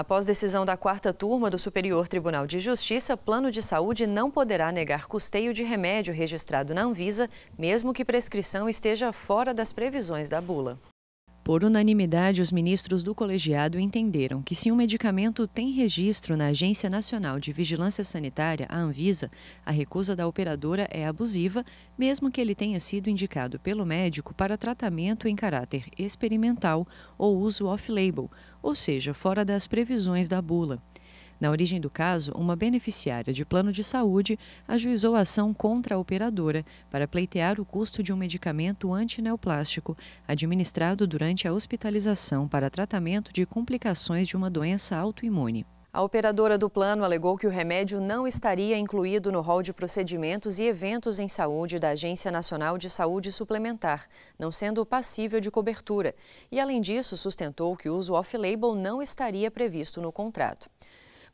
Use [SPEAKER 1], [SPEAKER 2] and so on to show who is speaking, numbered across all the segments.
[SPEAKER 1] Após decisão da quarta turma do Superior Tribunal de Justiça, plano de saúde não poderá negar custeio de remédio registrado na Anvisa, mesmo que prescrição esteja fora das previsões da bula. Por unanimidade, os ministros do colegiado entenderam que, se um medicamento tem registro na Agência Nacional de Vigilância Sanitária, a Anvisa, a recusa da operadora é abusiva, mesmo que ele tenha sido indicado pelo médico para tratamento em caráter experimental ou uso off-label, ou seja, fora das previsões da bula. Na origem do caso, uma beneficiária de plano de saúde ajuizou a ação contra a operadora para pleitear o custo de um medicamento antineoplástico administrado durante a hospitalização para tratamento de complicações de uma doença autoimune. A operadora do plano alegou que o remédio não estaria incluído no rol de procedimentos e eventos em saúde da Agência Nacional de Saúde Suplementar, não sendo passível de cobertura, e além disso sustentou que o uso off-label não estaria previsto no contrato.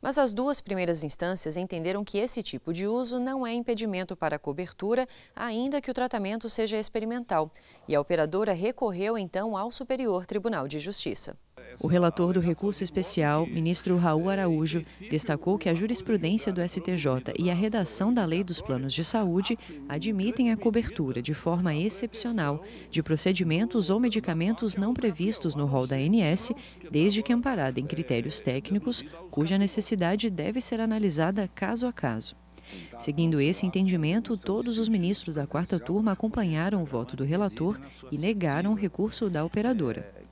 [SPEAKER 1] Mas as duas primeiras instâncias entenderam que esse tipo de uso não é impedimento para a cobertura, ainda que o tratamento seja experimental. E a operadora recorreu então ao Superior Tribunal de Justiça. O relator do recurso especial, ministro Raul Araújo, destacou que a jurisprudência do STJ e a redação da Lei dos Planos de Saúde admitem a cobertura, de forma excepcional, de procedimentos ou medicamentos não previstos no rol da ANS, desde que amparada em critérios técnicos, cuja necessidade deve ser analisada caso a caso. Seguindo esse entendimento, todos os ministros da quarta turma acompanharam o voto do relator e negaram o recurso da operadora.